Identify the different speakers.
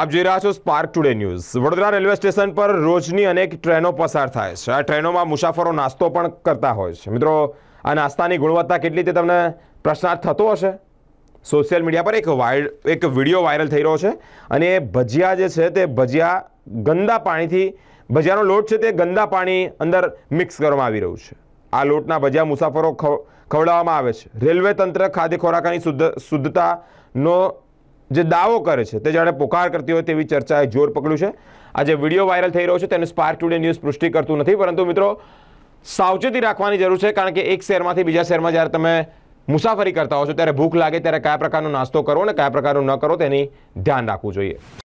Speaker 1: આપ જોઈ રહ્યા છો Spark Today news Vadodara railway station પર રોજની અનેક ટ્રેનો પસાર થાય છે આ ટ્રેનોમાં મુસાફરો નાસ્તો પણ કરતા હોય છે મિત્રો આ નાસ્તાની ગુણવત્તા કેટલી તે તમને પ્રશ્નાર્થ થતો હશે સોશિયલ મીડિયા પર એક વાયર એક વિડીયો વાયરલ થઈ રહ્યો છે અને એ ભજીયા જે છે તે ભજીયા ગંદા પાણીથી ભજીયાનો લોટ છે તે ગંદા પાણી અંદર મિક્સ કરવામાં આવી રહ્યું છે આ લોટના ભજીયા મુસાફરો ખવડાવવામાં આવે છે રેલવે તંત્ર ખાદ્ય ખોરાકની શુદ્ધ શુદ્ધતાનો જે દાવો કરે છે તે જાણે પોકાર કરતી હોય તેવી ચર્ચાએ જોર પકડ્યું છે આજે જે વિડીયો વાયરલ થઈ રહ્યો છે તેને સ્પાર્ક ટુડે ન્યૂઝ પુષ્ટિ કરતું નથી પરંતુ મિત્રો સાવચેતી રાખવાની જરૂર છે કારણ કે એક શહેરમાંથી બીજા શહેરમાં જ્યારે તમે મુસાફરી કરતા હો છો ત્યારે ભૂખ લાગે ત્યારે કયા પ્રકારનો નાસ્તો કરો અને કયા પ્રકારનું ન કરો તેની ધ્યાન રાખવું જોઈએ